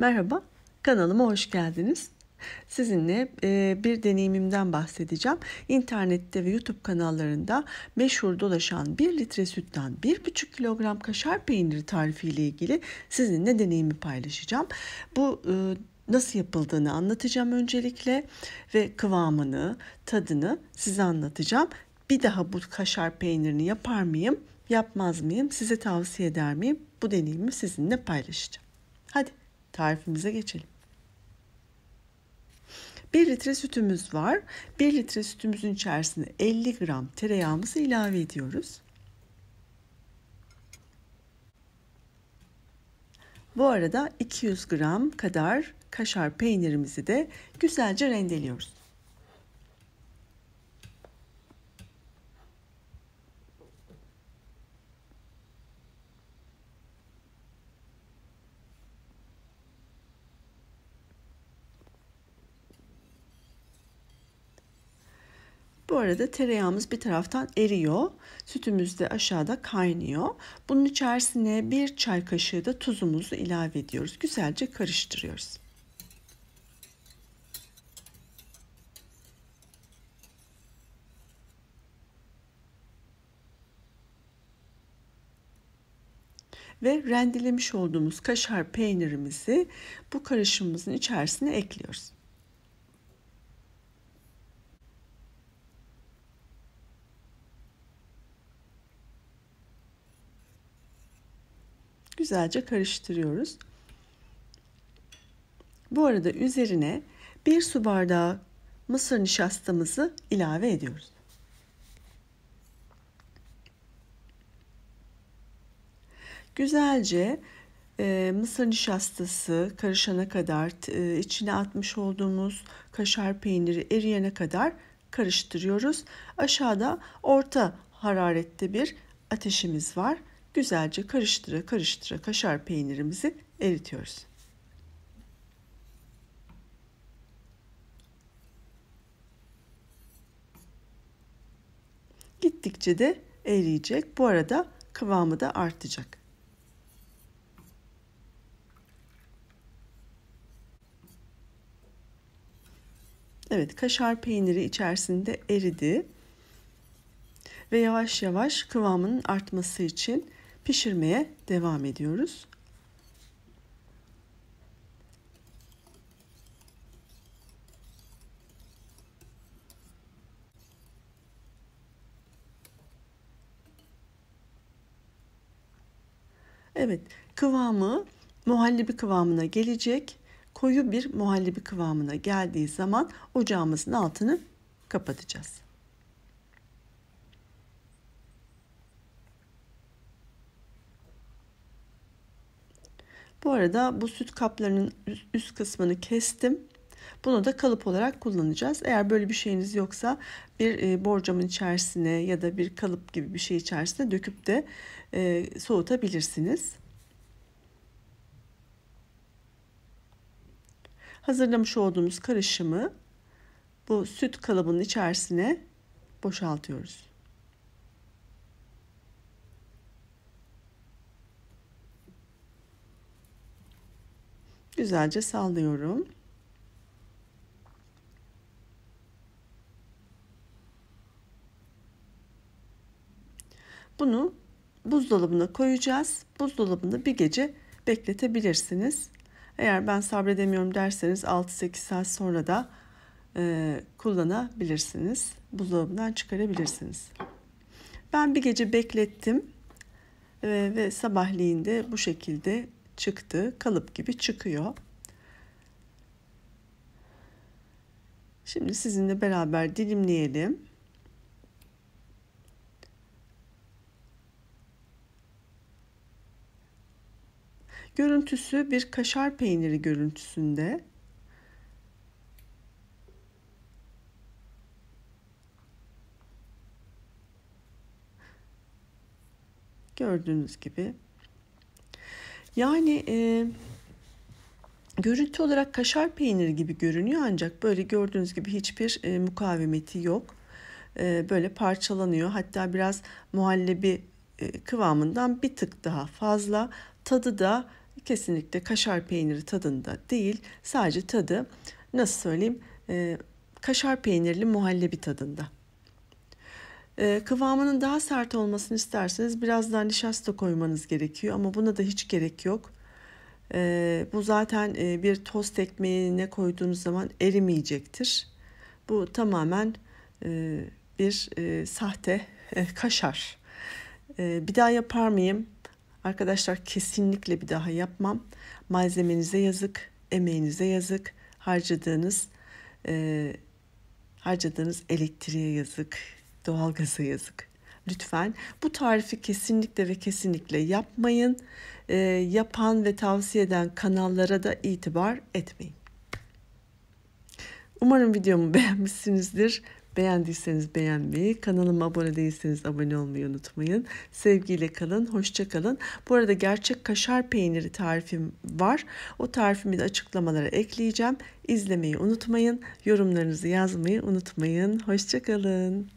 Merhaba, kanalıma hoş geldiniz. Sizinle e, bir deneyimimden bahsedeceğim. İnternette ve YouTube kanallarında meşhur dolaşan 1 litre sütten 1,5 kilogram kaşar peyniri tarifiyle ilgili sizinle deneyimi paylaşacağım. Bu e, nasıl yapıldığını anlatacağım öncelikle ve kıvamını, tadını size anlatacağım. Bir daha bu kaşar peynirini yapar mıyım, yapmaz mıyım, size tavsiye eder miyim? Bu deneyimi sizinle paylaşacağım. Hadi Tarifimize geçelim. 1 litre sütümüz var. 1 litre sütümüzün içerisine 50 gram tereyağımızı ilave ediyoruz. Bu arada 200 gram kadar kaşar peynirimizi de güzelce rendeliyoruz. Bu arada tereyağımız bir taraftan eriyor. Sütümüz de aşağıda kaynıyor. Bunun içerisine bir çay kaşığı da tuzumuzu ilave ediyoruz. Güzelce karıştırıyoruz. ve rendelemiş olduğumuz kaşar peynirimizi bu karışımımızın içerisine ekliyoruz. güzelce karıştırıyoruz. Bu arada üzerine bir su bardağı mısır nişastamızı ilave ediyoruz. Güzelce e, mısır nişastası karışana kadar e, içine atmış olduğumuz kaşar peyniri eriyene kadar karıştırıyoruz. Aşağıda orta hararette bir ateşimiz var güzelce karıştıra karıştıra kaşar peynirimizi eritiyoruz. Gittikçe de eriyecek. Bu arada kıvamı da artacak. Evet, kaşar peyniri içerisinde eridi ve yavaş yavaş kıvamının artması için pişirmeye devam ediyoruz. Evet, kıvamı muhallebi kıvamına gelecek. Koyu bir muhallebi kıvamına geldiği zaman ocağımızın altını kapatacağız. Bu arada bu süt kaplarının üst kısmını kestim. Bunu da kalıp olarak kullanacağız. Eğer böyle bir şeyiniz yoksa bir e, borcamın içerisine ya da bir kalıp gibi bir şey içerisine döküp de e, soğutabilirsiniz. Hazırlamış olduğumuz karışımı bu süt kalıbının içerisine boşaltıyoruz. güzelce sallıyorum. Bunu buzdolabına koyacağız. Buzdolabında bir gece bekletebilirsiniz. Eğer ben sabredemiyorum derseniz 6-8 saat sonra da e, kullanabilirsiniz. Buzdolabından çıkarabilirsiniz. Ben bir gece beklettim e, ve sabahleyin de bu şekilde çıktı. Kalıp gibi çıkıyor. Şimdi sizinle beraber dilimleyelim. Görüntüsü bir kaşar peyniri görüntüsünde. Gördüğünüz gibi yani e, görüntü olarak kaşar peyniri gibi görünüyor ancak böyle gördüğünüz gibi hiçbir e, mukavemeti yok. E, böyle parçalanıyor hatta biraz muhallebi e, kıvamından bir tık daha fazla. Tadı da kesinlikle kaşar peyniri tadında değil sadece tadı nasıl söyleyeyim e, kaşar peynirli muhallebi tadında. Ee, kıvamının daha sert olmasını isterseniz biraz daha nişasta koymanız gerekiyor ama buna da hiç gerek yok. E, bu zaten e, bir tost ekmeğine koyduğunuz zaman erimeyecektir. Bu tamamen e, bir e, sahte e, kaşar. E, bir daha yapar mıyım? Arkadaşlar kesinlikle bir daha yapmam. Malzemenize yazık, emeğinize yazık, harcadığınız e, harcadığınız elektriğe yazık, Doğalgaza yazık. Lütfen bu tarifi kesinlikle ve kesinlikle yapmayın. E, yapan ve tavsiye eden kanallara da itibar etmeyin. Umarım videomu beğenmişsinizdir. Beğendiyseniz beğenmeyi, kanalıma abone değilseniz abone olmayı unutmayın. Sevgiyle kalın, hoşça kalın. Bu arada gerçek kaşar peyniri tarifim var. O tarifimi de açıklamalara ekleyeceğim. İzlemeyi unutmayın, yorumlarınızı yazmayı unutmayın. Hoşça kalın.